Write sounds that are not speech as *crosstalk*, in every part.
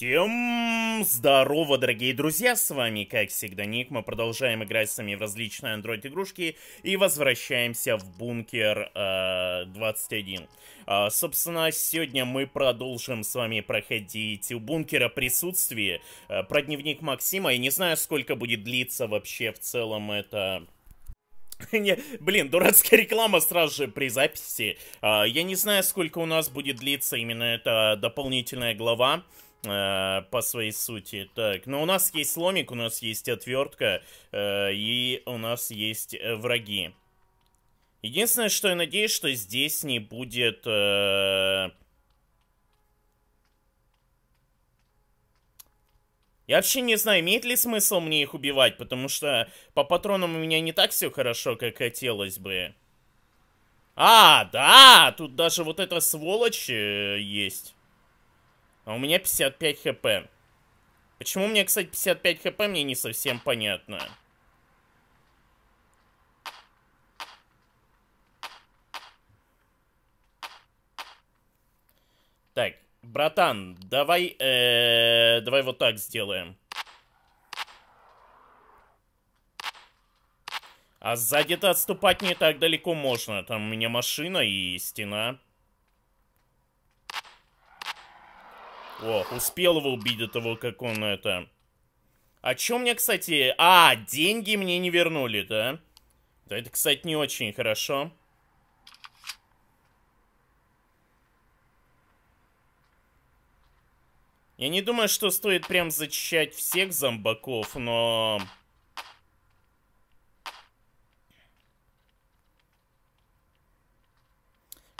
Всем здорово, дорогие друзья, с вами, как всегда, Ник. Мы продолжаем играть сами в различные Android-игрушки и возвращаемся в бункер э, 21. Э, а, собственно, сегодня мы продолжим с вами проходить у бункера присутствие э, про дневник Максима. Я не знаю, сколько будет длиться вообще в целом это... *laughs* Не, блин, дурацкая реклама сразу же при записи. Э, я не знаю, сколько у нас будет длиться именно эта дополнительная глава. Э, по своей сути. Так, но ну, у нас есть сломик, у нас есть отвертка, э, и у нас есть э, враги. Единственное, что я надеюсь, что здесь не будет... Я вообще не знаю, имеет ли смысл мне их убивать, потому что по патронам у меня не так все хорошо, как хотелось бы. А, да, тут даже вот эта сволочь э, есть. А у меня 55 хп. Почему у меня, кстати, 55 хп, мне не совсем понятно. Так, братан, давай, э давай вот так сделаем. А сзади-то отступать не так далеко можно. Там у меня машина и стена. О, успел его убить до того, как он это... А чё мне, кстати... А, деньги мне не вернули, да? Да это, кстати, не очень хорошо. Я не думаю, что стоит прям зачищать всех зомбаков, но...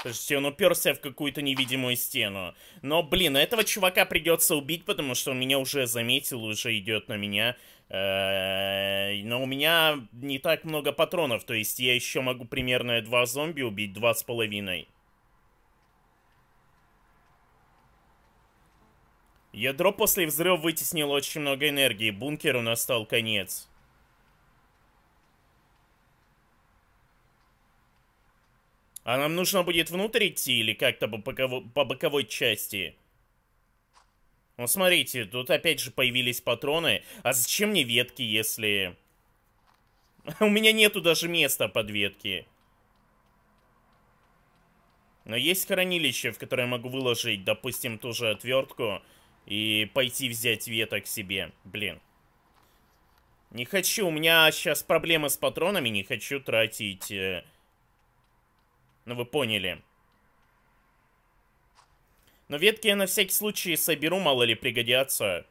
Подожди, он уперся в какую-то невидимую стену. Но, блин, этого чувака придется убить, потому что он меня уже заметил, уже идет на меня. Э, но у меня не так много патронов, то есть я еще могу примерно два зомби убить, два с половиной. Ядро после взрыва вытеснило очень много энергии, бункеру настал конец. А нам нужно будет внутрь идти или как-то по, боково по боковой части? Ну, смотрите, тут опять же появились патроны. А зачем мне ветки, если... *laughs* У меня нету даже места под ветки. Но есть хранилище, в которое я могу выложить, допустим, ту же отвертку и пойти взять веток себе. Блин. Не хочу, у меня сейчас проблемы с патронами, не хочу тратить э, ну вы поняли. Но ветки я на всякий случай соберу, мало ли пригодятся.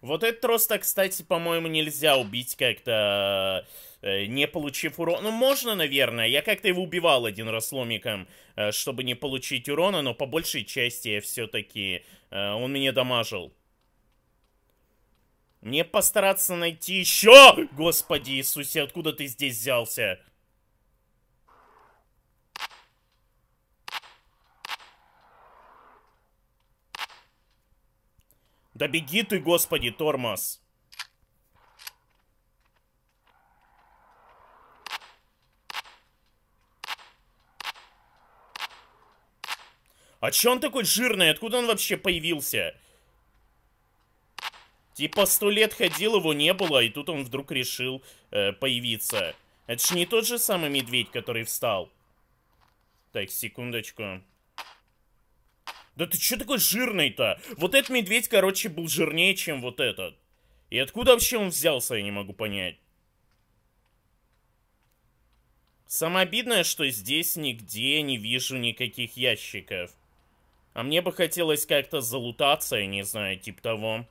Вот этот роста, кстати, по-моему, нельзя убить как-то, э, не получив урона. Ну, можно, наверное. Я как-то его убивал один раз ломиком, э, чтобы не получить урона, но по большей части я все-таки... Э, он меня дамажил. Мне постараться найти еще! Господи Иисусе, откуда ты здесь взялся? Да беги ты, господи, тормоз. А чё он такой жирный? Откуда он вообще появился? Типа сто лет ходил, его не было, и тут он вдруг решил э, появиться. Это ж не тот же самый медведь, который встал. Так, секундочку. Да ты что такой жирный-то? Вот этот медведь, короче, был жирнее, чем вот этот. И откуда вообще он взялся, я не могу понять. Самое обидное, что здесь нигде не вижу никаких ящиков. А мне бы хотелось как-то залутаться, я не знаю, типа того.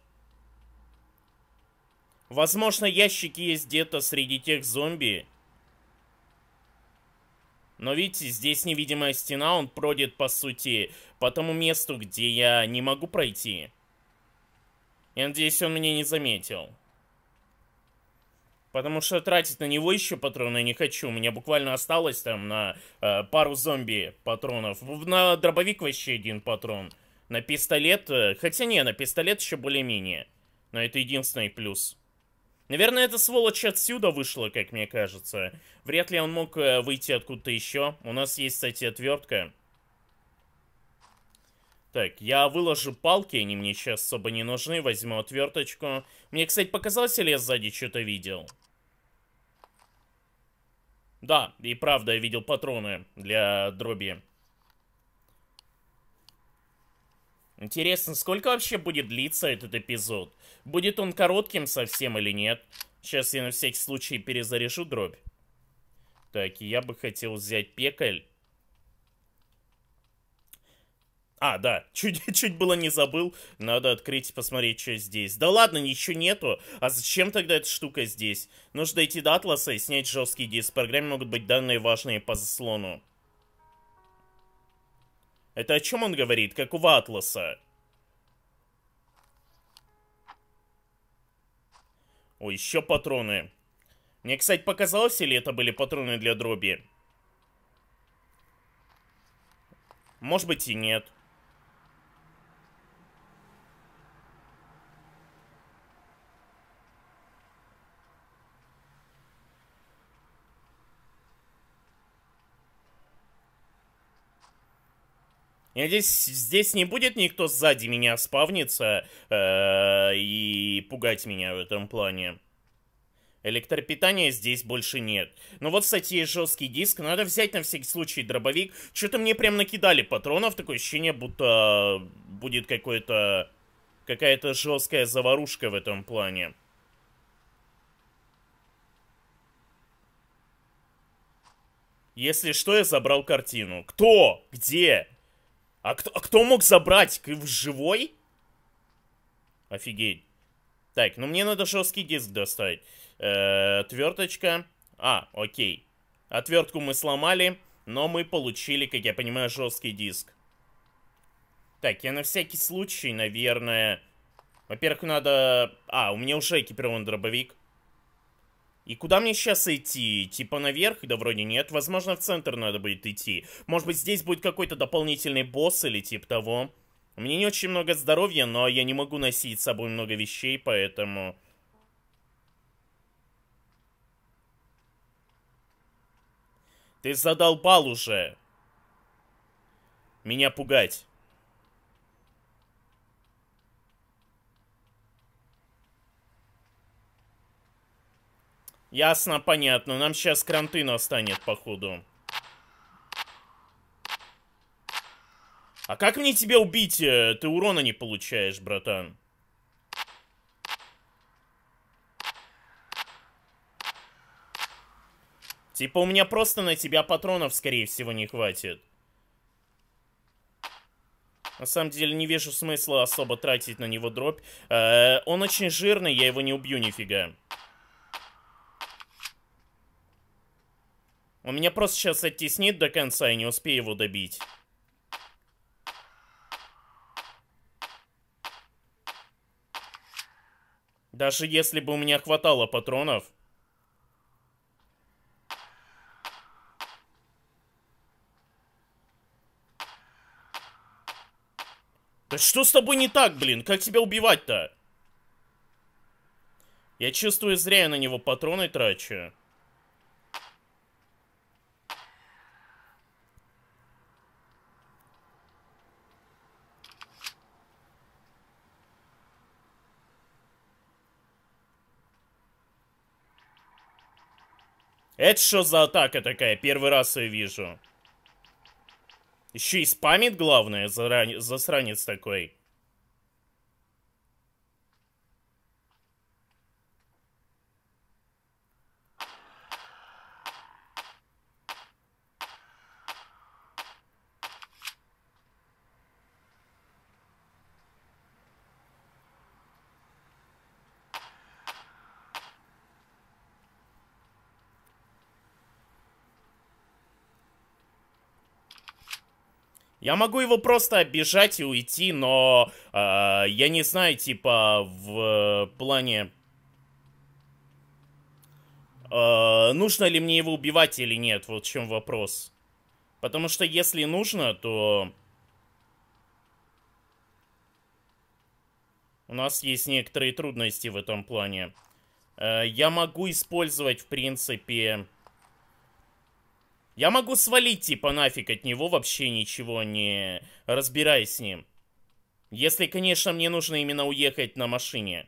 Возможно, ящики есть где-то среди тех зомби. Но видите, здесь невидимая стена, он пройдет, по сути, по тому месту, где я не могу пройти. Я надеюсь, он меня не заметил. Потому что тратить на него еще патроны не хочу. У меня буквально осталось там на э, пару зомби патронов. На дробовик вообще один патрон. На пистолет... Э, хотя не, на пистолет еще более-менее. Но это единственный плюс. Наверное, эта сволочь отсюда вышла, как мне кажется. Вряд ли он мог э, выйти откуда-то еще. У нас есть, кстати, отвертка. Так, я выложу палки, они мне сейчас особо не нужны. Возьму отверточку. Мне, кстати, показалось, или я сзади что-то видел? Да, и правда, я видел патроны для дроби. Интересно, сколько вообще будет длиться этот эпизод? Будет он коротким совсем или нет? Сейчас я на всякий случай перезаряжу дробь. Так, я бы хотел взять пекаль. А, да, *laughs* чуть, чуть было не забыл. Надо открыть и посмотреть, что здесь. Да ладно, ничего нету. А зачем тогда эта штука здесь? Нужно дойти до атласа и снять жесткий диск. В программе могут быть данные важные по заслону. Это о чем он говорит? Какого атласа? О, еще патроны. Мне, кстати, показалось, или это были патроны для дроби? Может быть и нет. Я здесь, здесь не будет никто сзади меня спавниться э, и пугать меня в этом плане. Электропитания здесь больше нет. Но вот, кстати, жесткий диск. Надо взять на всякий случай дробовик. Что-то мне прям накидали патронов. Такое ощущение, будто будет какое-то... Какая-то жесткая заварушка в этом плане. Если что, я забрал картину. Кто? Где? А кто, а кто мог забрать? Живой? Офигеть. Так, ну мне надо жесткий диск достать. Э -э, отверточка. А, окей. Отвертку мы сломали, но мы получили, как я понимаю, жесткий диск. Так, я на всякий случай, наверное... Во-первых, надо... А, у меня уже экипирован дробовик. И куда мне сейчас идти? Типа наверх? Да вроде нет. Возможно, в центр надо будет идти. Может быть, здесь будет какой-то дополнительный босс или типа того. У меня не очень много здоровья, но я не могу носить с собой много вещей, поэтому... Ты задолбал уже. Меня пугать. Ясно, понятно. Нам сейчас кранты настанет, походу. А как мне тебя убить? Э, ты урона не получаешь, братан. Типа у меня просто на тебя патронов, скорее всего, не хватит. На самом деле не вижу смысла особо тратить на него дробь. Э -э он очень жирный, я его не убью нифига. Он меня просто сейчас оттеснит до конца, и не успею его добить. Даже если бы у меня хватало патронов. Да что с тобой не так, блин? Как тебя убивать-то? Я чувствую, зря я на него патроны трачу. Это что за атака такая? Первый раз ее вижу. Еще и спамит, главное, заран... засранец такой. Я могу его просто обижать и уйти, но э, я не знаю, типа, в э, плане... Э, нужно ли мне его убивать или нет, вот в чем вопрос. Потому что если нужно, то... У нас есть некоторые трудности в этом плане. Э, я могу использовать, в принципе... Я могу свалить, типа, нафиг от него, вообще ничего не разбираясь с ним. Если, конечно, мне нужно именно уехать на машине.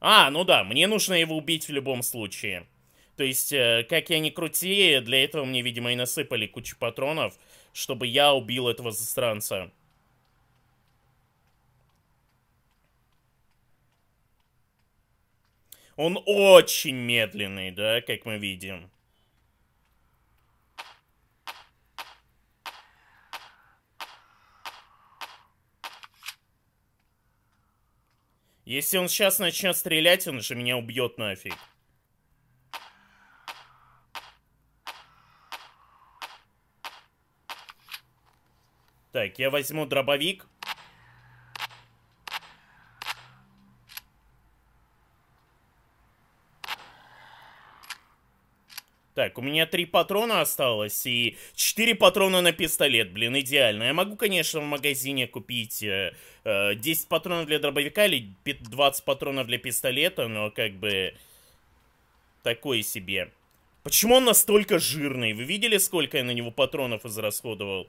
А, ну да, мне нужно его убить в любом случае. То есть, э, как я ни крути, для этого мне, видимо, и насыпали кучу патронов, чтобы я убил этого застранца. Он очень медленный, да, как мы видим. Если он сейчас начнет стрелять, он же меня убьет нафиг. Так, я возьму дробовик. Так, у меня три патрона осталось и четыре патрона на пистолет, блин, идеально. Я могу, конечно, в магазине купить э, 10 э, патронов для дробовика или 20 патронов для пистолета, но как бы такое себе. Почему он настолько жирный? Вы видели, сколько я на него патронов израсходовал?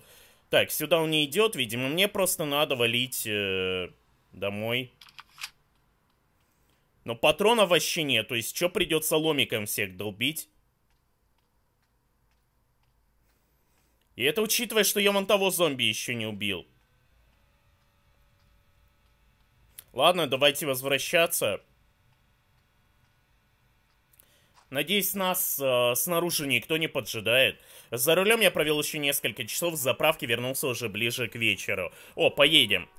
Так, сюда он не идет, видимо, мне просто надо валить э, домой. Но патронов вообще нет, то есть что придется ломиком всех долбить? И это учитывая, что я вон того зомби еще не убил. Ладно, давайте возвращаться. Надеюсь, нас э, снаружи никто не поджидает. За рулем я провел еще несколько часов, с заправки вернулся уже ближе к вечеру. О, поедем.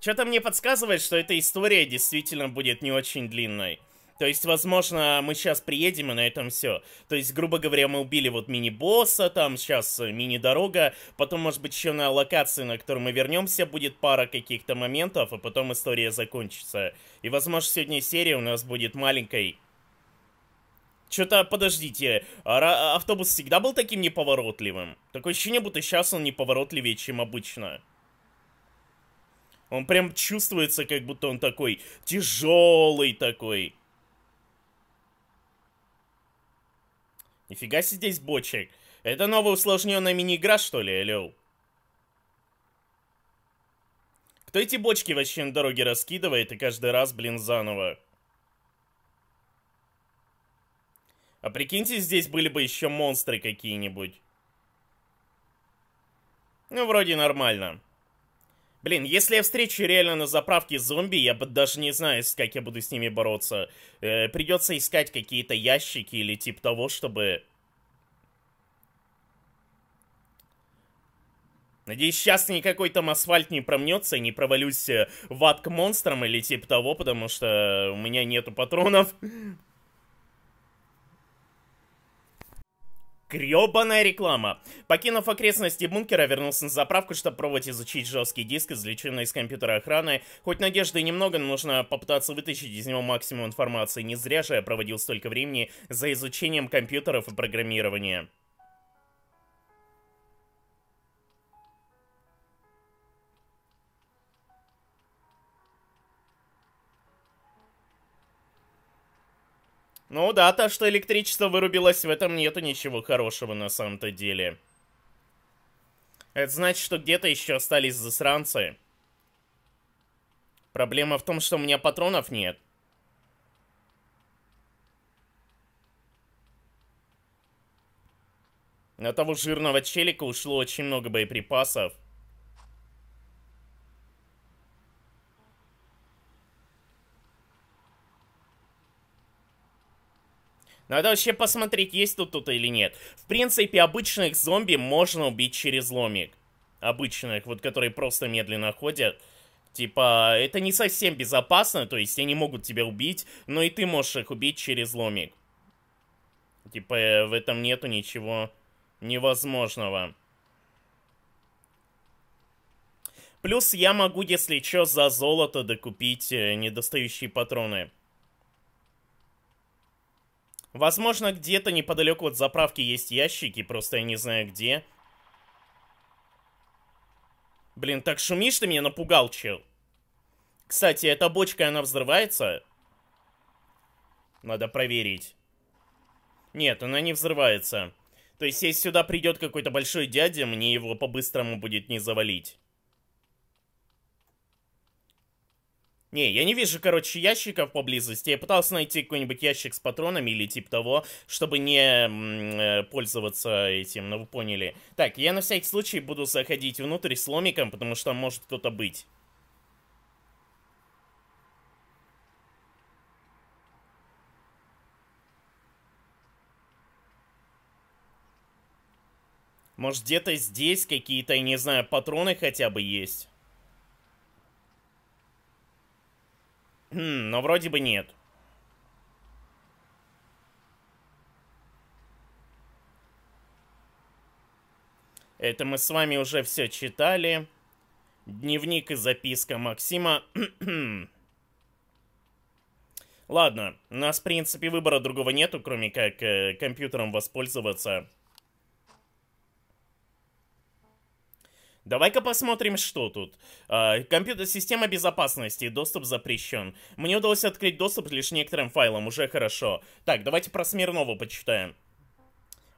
Что-то мне подсказывает, что эта история действительно будет не очень длинной. То есть, возможно, мы сейчас приедем, и на этом все. То есть, грубо говоря, мы убили вот мини-босса, там сейчас э, мини-дорога, потом, может быть, еще на локации, на которую мы вернемся, будет пара каких-то моментов, и а потом история закончится. И, возможно, сегодня серия у нас будет маленькой. Что-то, подождите, а а автобус всегда был таким неповоротливым? Такое ощущение, будто сейчас он неповоротливее, чем обычно. Он прям чувствуется, как будто он такой тяжелый такой. Нифига себе здесь бочек. Это новая усложненная мини-игра, что ли, Элю? Кто эти бочки вообще на дороге раскидывает и каждый раз, блин, заново? А прикиньте, здесь были бы еще монстры какие-нибудь. Ну, вроде нормально. Нормально. Блин, если я встречу реально на заправке зомби, я бы даже не знаю, как я буду с ними бороться. Э, придется искать какие-то ящики или тип того, чтобы... Надеюсь, сейчас никакой там асфальт не промнется, не провалюсь э, в ад к монстрам или типа того, потому что у меня нету патронов. гребаная реклама. Покинув окрестности бункера, вернулся на заправку, чтобы пробовать изучить жесткий диск, извлеченный из компьютера охраны. Хоть надежды немного, но нужно попытаться вытащить из него максимум информации. Не зря же я проводил столько времени за изучением компьютеров и программирования. Ну да, то, что электричество вырубилось, в этом нету ничего хорошего на самом-то деле. Это значит, что где-то еще остались засранцы. Проблема в том, что у меня патронов нет. На того жирного челика ушло очень много боеприпасов. Надо вообще посмотреть, есть тут кто-то или нет. В принципе, обычных зомби можно убить через ломик. Обычных, вот которые просто медленно ходят. Типа, это не совсем безопасно, то есть они могут тебя убить, но и ты можешь их убить через ломик. Типа, э, в этом нету ничего невозможного. Плюс я могу, если что, за золото докупить э, недостающие патроны. Возможно, где-то неподалеку от заправки есть ящики, просто я не знаю где. Блин, так шумишь ты меня напугал, чел. Кстати, эта бочка, она взрывается? Надо проверить. Нет, она не взрывается. То есть, если сюда придет какой-то большой дядя, мне его по-быстрому будет не завалить. Не, я не вижу, короче, ящиков поблизости. Я пытался найти какой-нибудь ящик с патронами или типа того, чтобы не э, пользоваться этим, ну вы поняли. Так, я на всякий случай буду заходить внутрь с ломиком, потому что там может кто-то быть. Может где-то здесь какие-то, я не знаю, патроны хотя бы есть. Хм, но вроде бы нет. Это мы с вами уже все читали. Дневник и записка Максима. *clears throat* Ладно, у нас, в принципе, выбора другого нету, кроме как э, компьютером воспользоваться Давай-ка посмотрим, что тут. Э, компьютер, система безопасности, доступ запрещен. Мне удалось открыть доступ лишь некоторым файлам, уже хорошо. Так, давайте про Смирнова почитаем.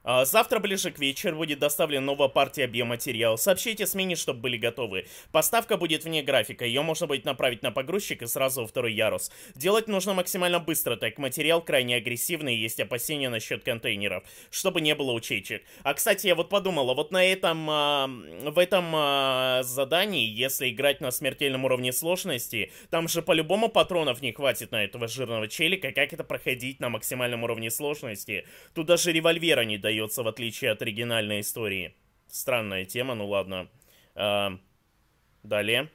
А, завтра ближе к вечеру будет доставлена новая партия биоматериала. Сообщите смене, чтобы были готовы. Поставка будет вне графика, ее можно будет направить на погрузчик и сразу во второй ярус. Делать нужно максимально быстро, так как материал крайне агрессивный, и есть опасения насчет контейнеров, чтобы не было утечек. А, кстати, я вот подумала, вот на этом, э, в этом э, задании, если играть на смертельном уровне сложности, там же по-любому патронов не хватит на этого жирного челика, как это проходить на максимальном уровне сложности? Тут даже револьвера не дают остается, в отличие от оригинальной истории. Странная тема, ну ладно. А, далее.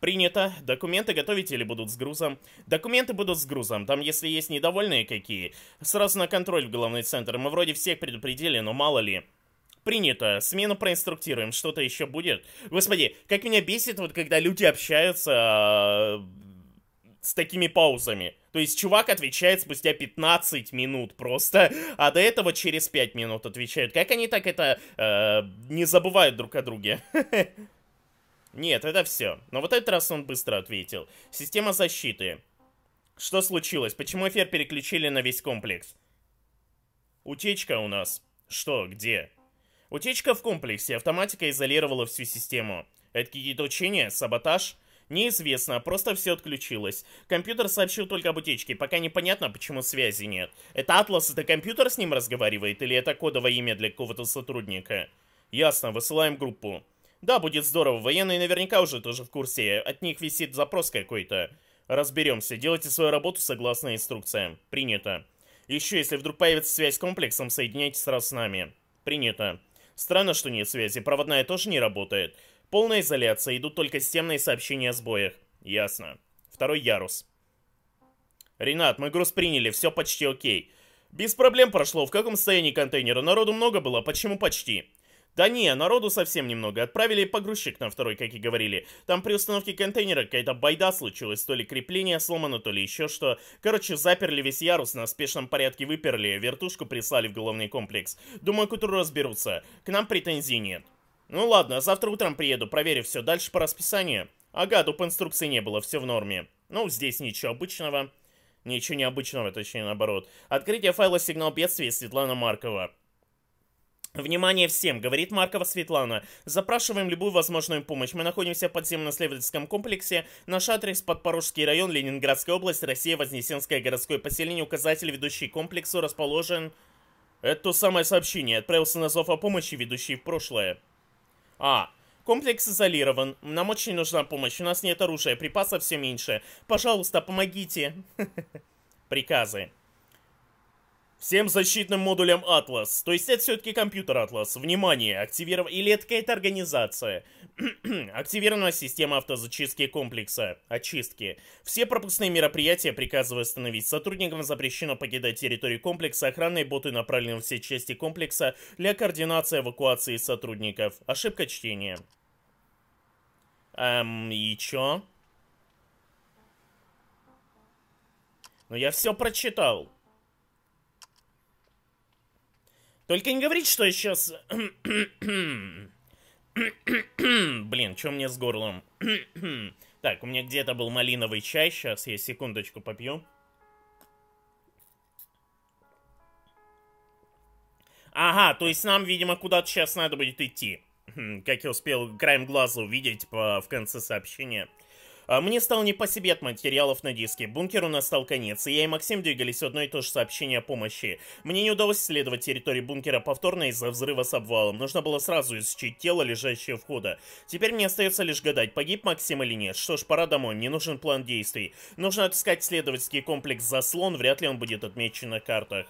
Принято. Документы готовить или будут с грузом? Документы будут с грузом. Там, если есть недовольные какие, сразу на контроль в головной центр. Мы вроде всех предупредили, но мало ли. Принято. Смену проинструктируем. Что-то еще будет? Господи, как меня бесит, вот когда люди общаются а, с такими паузами. То есть чувак отвечает спустя 15 минут просто, а до этого через 5 минут отвечают. Как они так это э, не забывают друг о друге? *laughs* Нет, это все. Но вот этот раз он быстро ответил. Система защиты. Что случилось? Почему эфир переключили на весь комплекс? Утечка у нас. Что? Где? Утечка в комплексе. Автоматика изолировала всю систему. Это какие-то учения? Саботаж? Неизвестно, просто все отключилось. Компьютер сообщил только об утечке, пока непонятно, почему связи нет. Это Атлас, это компьютер с ним разговаривает, или это кодовое имя для какого-то сотрудника? Ясно, высылаем группу. Да, будет здорово, военные наверняка уже тоже в курсе, от них висит запрос какой-то. Разберемся, делайте свою работу согласно инструкциям. Принято. Еще, если вдруг появится связь с комплексом, соединяйтесь сразу с нами. Принято. Странно, что нет связи, проводная тоже не работает. Полная изоляция, идут только системные сообщения о сбоях. Ясно. Второй ярус. Ренат, мы груз приняли, все почти окей. Без проблем прошло, в каком состоянии контейнера? Народу много было, почему почти? Да не, народу совсем немного. Отправили погрузчик на второй, как и говорили. Там при установке контейнера какая-то байда случилась. То ли крепление сломано, то ли еще что. Короче, заперли весь ярус, на спешном порядке выперли, вертушку прислали в головный комплекс. Думаю, к утру разберутся. К нам претензий нет. Ну ладно, завтра утром приеду, проверю все дальше по расписанию. Ага, доп. инструкции не было, все в норме. Ну, здесь ничего обычного. Ничего необычного, точнее наоборот. Открытие файла «Сигнал бедствия» Светлана Маркова. Внимание всем, говорит Маркова Светлана. Запрашиваем любую возможную помощь. Мы находимся в подземно-следовательском комплексе. Наш адрес Подпорожский район, Ленинградская область, Россия, Вознесенское городское поселение. Указатель, ведущий к комплексу, расположен... Это то самое сообщение. Отправился на зов о помощи, ведущий в прошлое. А. Комплекс изолирован. Нам очень нужна помощь. У нас нет оружия, припасов все меньше. Пожалуйста, помогите. *laughs* Приказы. Всем защитным модулям Атлас. То есть это все-таки компьютер Атлас. Внимание, активировать. Или это какая-то организация. *clears throat* Активирована система автозачистки комплекса. Очистки. Все пропускные мероприятия, приказываю остановить сотрудникам, запрещено покидать территорию комплекса. Охранные боты направлены в все части комплекса для координации эвакуации сотрудников. Ошибка чтения. Эм, и чё? Ну я все прочитал. Только не говорить, что я сейчас... *clears throat* *clears throat* *coughs* Блин, что мне с горлом? *coughs* так, у меня где-то был малиновый чай. Сейчас я секундочку попью. Ага, то есть нам, видимо, куда-то сейчас надо будет идти. *coughs* Как я успел краем глаза увидеть по, в конце сообщения. А мне стало не по себе от материалов на диске. Бункеру настал конец, и я и Максим двигались в одно и то же сообщение о помощи. Мне не удалось исследовать территорию бункера повторно из-за взрыва с обвалом. Нужно было сразу изучить тело, лежащее у входа. Теперь мне остается лишь гадать, погиб Максим или нет. Что ж, пора домой, мне нужен план действий. Нужно отыскать следовательский комплекс «Заслон», вряд ли он будет отмечен на картах.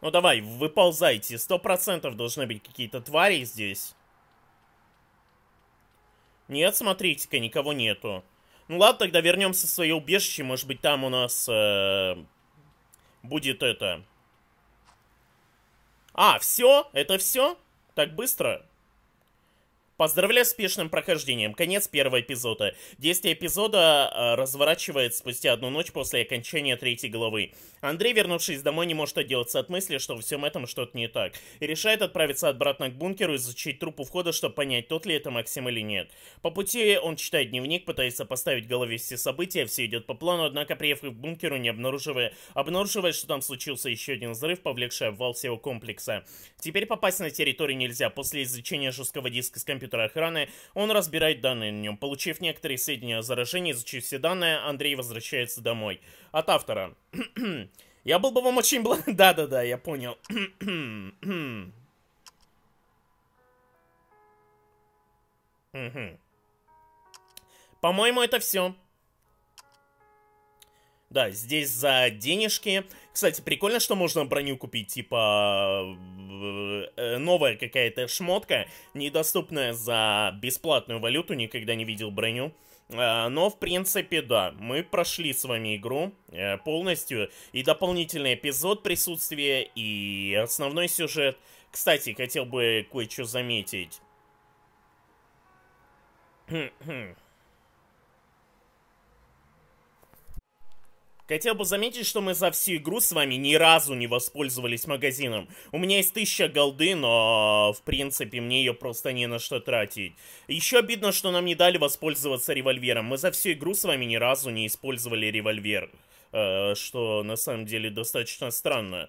Ну давай, выползайте, сто процентов должны быть какие-то твари здесь. Нет, смотрите-ка, никого нету. Ну ладно, тогда вернемся в свое убежище. Может быть, там у нас э, будет это... А, все? Это все? Так быстро? Поздравляю с успешным прохождением. Конец первого эпизода. Действие эпизода э, разворачивает спустя одну ночь после окончания третьей главы. Андрей, вернувшись домой, не может отделаться от мысли, что во всем этом что-то не так. И решает отправиться обратно к бункеру, изучить труп у входа, чтобы понять, тот ли это Максим или нет. По пути он читает дневник, пытается поставить в голове все события, все идет по плану, однако, приехав к бункеру, не обнаруживая, обнаруживает, что там случился еще один взрыв, повлекший обвал всего комплекса. Теперь попасть на территорию нельзя. После изучения жесткого диска с компьютера компьютера охраны, он разбирает данные на нем. Получив некоторые сведения о заражении, изучив все данные, Андрей возвращается домой. От автора. *clears throat* Я был бы вам очень благодарен. *laughs* Да-да-да, я понял. *clears throat* По-моему, это все. Да, здесь за денежки. Кстати, прикольно, что можно броню купить, типа, Э, новая какая-то шмотка, недоступная за бесплатную валюту, никогда не видел броню. Э, но, в принципе, да, мы прошли с вами игру э, полностью, и дополнительный эпизод присутствия, и основной сюжет. Кстати, хотел бы кое-что заметить. *clears throat* Хм, хм. Хотел бы заметить, что мы за всю игру с вами ни разу не воспользовались магазином. У меня есть 1000 голды, но, в принципе, мне ее просто не на что тратить. Еще обидно, что нам не дали воспользоваться револьвером. Мы за всю игру с вами ни разу не использовали револьвер. Э, что, на самом деле, достаточно странно.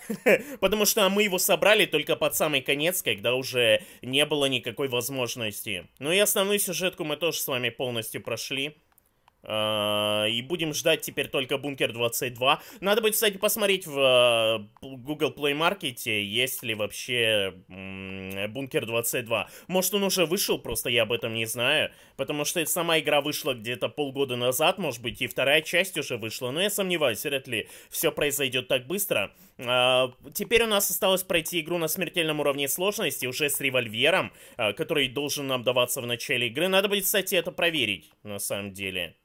*laughs* Потому что мы его собрали только под самый конец, когда уже не было никакой возможности. Ну и основную сюжетку мы тоже с вами полностью прошли. А, и будем ждать теперь только Бункер 22. Надо будет, кстати, посмотреть в э, Google Play Market, есть ли вообще Бункер 22. Может, он уже вышел, просто я об этом не знаю. Потому что сама игра вышла где-то полгода назад, может быть, и вторая часть уже вышла. Но я сомневаюсь, вряд ли все произойдет так быстро. А, теперь у нас осталось пройти игру на смертельном уровне сложности уже с револьвером, а, который должен нам даваться в начале игры. Надо будет, кстати, это проверить на самом деле.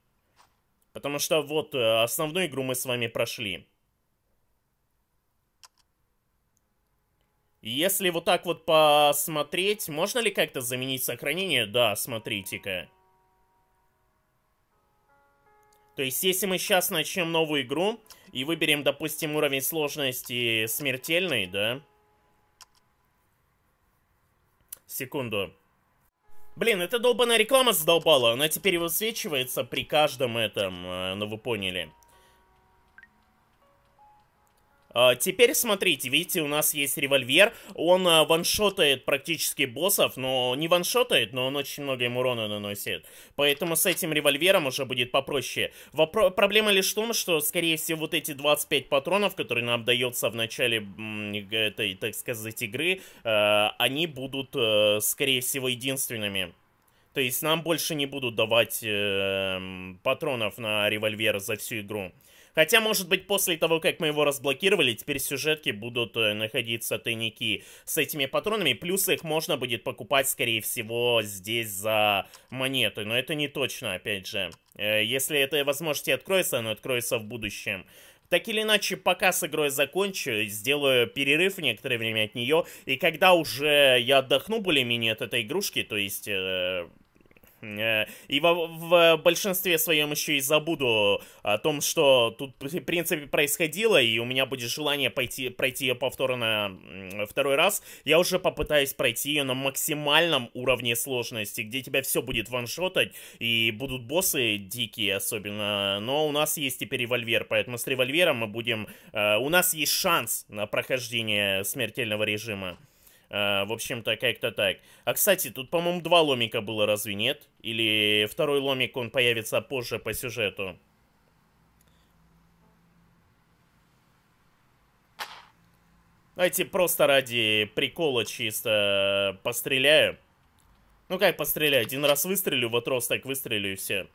Потому что вот э, основную игру мы с вами прошли. Если вот так вот посмотреть, можно ли как-то заменить сохранение? Да, смотрите-ка. То есть, если мы сейчас начнем новую игру и выберем, допустим, уровень сложности смертельный, да? Секунду. Блин, это долбаная реклама задолбала. Она теперь высвечивается при каждом этом, э, ну вы поняли. А, теперь смотрите, видите, у нас есть револьвер, он а, ваншотает практически боссов, но не ваншотает, но он очень много им урона наносит. Поэтому с этим револьвером уже будет попроще. Вопро проблема лишь в том, что, скорее всего, вот эти 25 патронов, которые нам дается в начале этой, так сказать, игры, э, они будут, э, скорее всего, единственными. То есть нам больше не будут давать э, патронов на револьвер за всю игру. Хотя, может быть, после того, как мы его разблокировали, теперь сюжетки будут э, находиться тайники с этими патронами. Плюс их можно будет покупать, скорее всего, здесь за монеты. Но это не точно, опять же. Э, если эта возможность откроется, она откроется в будущем. Так или иначе, пока с игрой закончу, сделаю перерыв некоторое время от нее, и когда уже я отдохну более-менее от этой игрушки, то есть... Э, Э, и в, в большинстве своем еще и забуду о том, что тут, в принципе, происходило, и у меня будет желание пойти, пройти ее повторно второй раз. Я уже попытаюсь пройти ее на максимальном уровне сложности, где тебя все будет ваншотать, и будут боссы дикие особенно. Но у нас есть теперь револьвер, поэтому с револьвером мы будем... Э, у нас есть шанс на прохождение смертельного режима. Э, в общем-то, как-то так. А, кстати, тут, по-моему, два ломика было, разве нет? Или второй ломик, он появится позже по сюжету? Давайте типа, просто ради прикола чисто э, постреляю. Ну как постреляю? Один раз выстрелю, вот рост так выстрелю и все.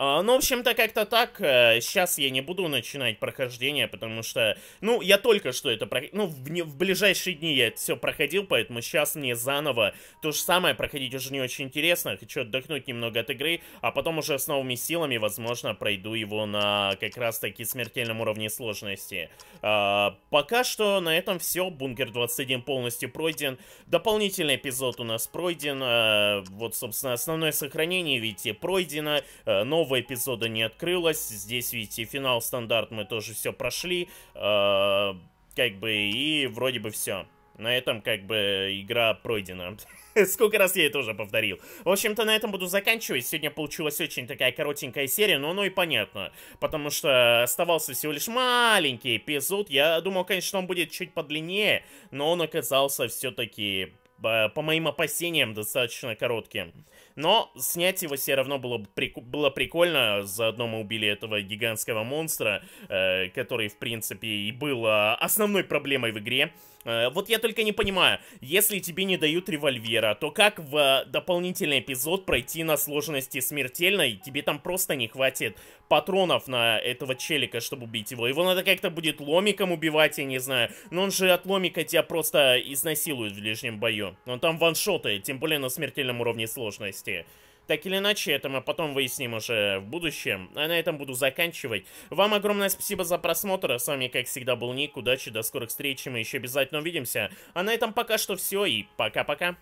А, ну, в общем-то, как-то так. Сейчас э, я не буду начинать прохождение, потому что, ну, я только что это проходил. Ну, в, не... в ближайшие дни я это все проходил, поэтому сейчас мне заново то же самое проходить уже не очень интересно. Хочу отдохнуть немного от игры, а потом уже с новыми силами, возможно, пройду его на как раз-таки смертельном уровне сложности. А, пока что на этом все. Бункер 21 полностью пройден. Дополнительный эпизод у нас пройден. А, вот, собственно, основное сохранение, видите, пройдено. А, новый нового эпизода не открылось. Здесь, видите, финал стандарт мы тоже все прошли. Э, как бы и вроде бы все. На этом как бы игра пройдена. *laughs* Сколько раз я это уже повторил. В общем-то, на этом буду заканчивать. Сегодня получилась очень такая коротенькая серия, но оно и понятно. Потому что оставался всего лишь маленький эпизод. Я думал, конечно, он будет чуть подлиннее, но он оказался все-таки Э, по моим опасениям, достаточно короткие, Но снять его все равно было, прик было прикольно. Заодно мы убили этого гигантского монстра, э, который, в принципе, и был э, основной проблемой в игре. Э, вот я только не понимаю, если тебе не дают револьвера, то как в э, дополнительный эпизод пройти на сложности смертельной? Тебе там просто не хватит патронов на этого челика, чтобы убить его. Его надо как-то будет ломиком убивать, я не знаю. Но он же от ломика тебя просто изнасилует в ближнем бою. Он там ваншоты, тем более на смертельном уровне сложности. Так или иначе, это мы потом выясним уже в будущем. А на этом буду заканчивать. Вам огромное спасибо за просмотр. С вами, как всегда, был Ник. Удачи, до скорых встреч. Мы еще обязательно увидимся. А на этом пока что все и пока-пока.